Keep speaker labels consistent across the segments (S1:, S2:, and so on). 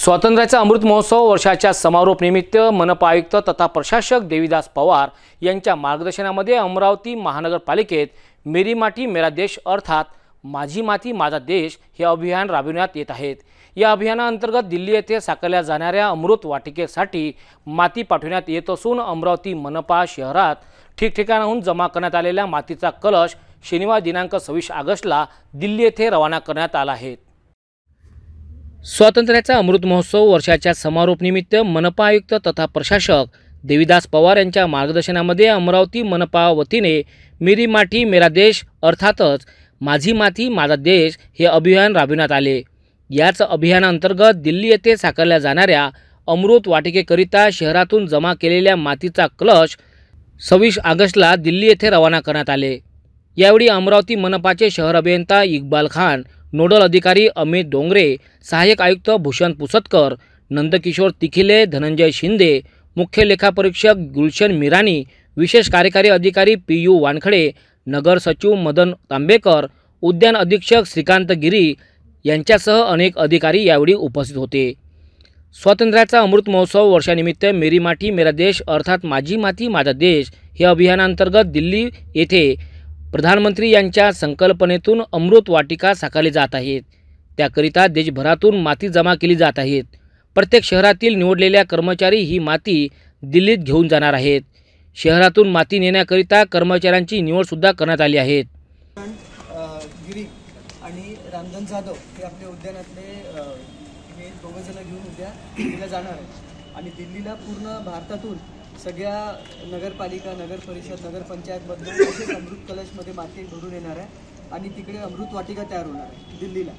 S1: स्वातंत्र्याचा अमृत महोत्सव वर्षाच्या समारोप निमित्त मनपा आयुक्त तथा प्रशासक देवीदास पवार यांच्या मार्गदर्शनामध्ये अमरावती महानगरपालिकेत मेरी माटी मेरा देश अर्थात माझी माती माझा देश हे अभियान राबविण्यात येत आहेत या अभियानाअंतर्गत दिल्ली येथे साकारल्या जाणाऱ्या अमृत वाटिकेसाठी माती पाठविण्यात येत असून अमरावती मनपा शहरात ठिकठिकाणाहून जमा करण्यात आलेल्या मातीचा कलश शनिवार दिनांक सव्वीस ऑगस्टला दिल्ली येथे रवाना करण्यात आला आहे स्वातंत्र्याचा अमृत महोत्सव वर्षाच्या समारोपनिमित्त मनपा आयुक्त तथा प्रशासक देवीदास पवार यांच्या मार्गदर्शनामध्ये अमरावती मनपा वतीने मेरी माठी मेरा देश अर्थातच माझी माती माझा देश हे अभियान राबविण्यात आले याच अभियानाअंतर्गत दिल्ली येथे साकारल्या जाणाऱ्या अमृत वाटिकेकरिता शहरातून जमा केलेल्या मातीचा क्लश सव्वीस ऑगस्टला दिल्ली येथे रवाना करण्यात आले यावेळी अमरावती मनपाचे शहर अभियंता इक्बाल खान नोडल अधिकारी अमित डोंगरे सहाय्यक आयुक्त भूषण पुसतकर नंदकिशोर तिखिले धनंजय शिंदे मुख्य लेखापरीक्षक गुलशन मिराणी विशेष कार्यकारी अधिकारी पी यू वानखडे नगर सचिव मदन तांबेकर उद्यान अधीक्षक श्रीकांत गिरी यांच्यासह अनेक अधिकारी यावेळी उपस्थित होते स्वातंत्र्याचा अमृत महोत्सव वर्षानिमित्त मेरी माटी मेरा देश अर्थात माझी माती माझा देश हे अभियानांतर्गत दिल्ली येथे प्रधानमंत्री यांच्या संकल्पनेतून अमृत वाटिका साकारली जात आहेत त्याकरिता देशभरातून माती जमा केली जात आहेत प्रत्येक शहरातील निवडलेल्या कर्मचारी ही माती दिल्लीत घेऊन जाणार आहेत शहरातून माती नेण्याकरिता कर्मचाऱ्यांची निवडसुद्धा करण्यात आली आहे
S2: गिरी आणि रामधन जाधव हे उद्यानातले घेऊन उद्या आहे आणि दिल्लीला पूर्ण भारतातून सगळ्या नगरपालिका नगर परिषद नगरपंचायतबद्दल अमृत कलशमध्ये माती भरून येणार आहे आणि तिकडे अमृत वाटिका तयार होणार आहे दिल्लीला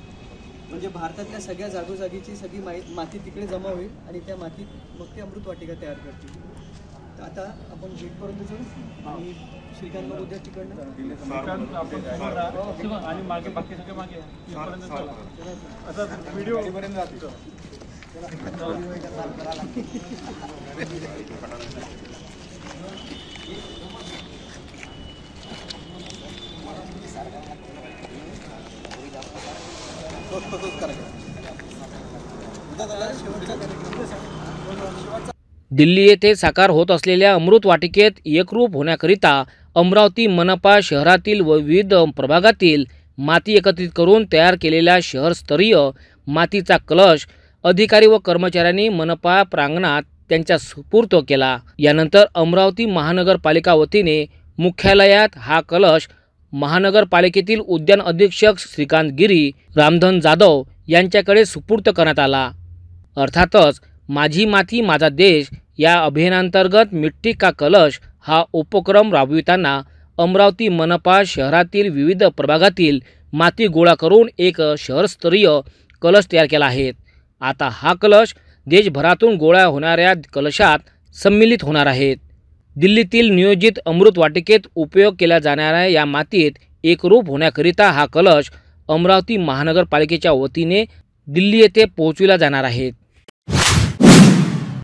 S2: म्हणजे भारतातल्या सगळ्या जागोजागीची सगळी माहिती माती तिकडे जमा होईल आणि त्या मातीत मग ते अमृत वाटिका तयार करतील तर आता आपण भेटपर्यंत जाऊ आणि श्रीकांत मग उद्या तिकडनं आणि मागे बाकी सगळे मागे व्हिडिओ
S1: दिल्ली येथे साकार होत असलेल्या अमृत वाटिकेत एकरूप होण्याकरिता अमरावती मनपा शहरातील व विविध प्रभागातील माती एकत्रित करून तयार केलेल्या शहरस्तरीय मातीचा कलश अधिकारी व कर्मचाऱ्यांनी मनपा प्रांगणात त्यांचा सुपूर्त केला यानंतर अमरावती महानगरपालिका वतीने मुख्यालयात हा कलश महानगरपालिकेतील उद्यान अधीक्षक श्रीकांत गिरी रामधन जाधव यांच्याकडे सुपूर्त करण्यात आला अर्थातच माझी माती माझा देश या अभियानांतर्गत मिट्टी का कलश हा उपक्रम राबविताना अमरावती मनपा शहरातील विविध प्रभागातील माती गोळा करून एक शहरस्तरीय कलश तयार केला आहे आता हा कलश देशभरातून गोळ्या होणाऱ्या कलशात संमिलित होणार आहेत दिल्लीतील नियोजित अमृत वाटिकेत उपयोग केल्या जाणाऱ्या या मातीत एकरूप होण्याकरिता हा कलश अमरावती महानगरपालिकेच्या वतीने दिल्ली येथे पोहोचविला जाणार आहेत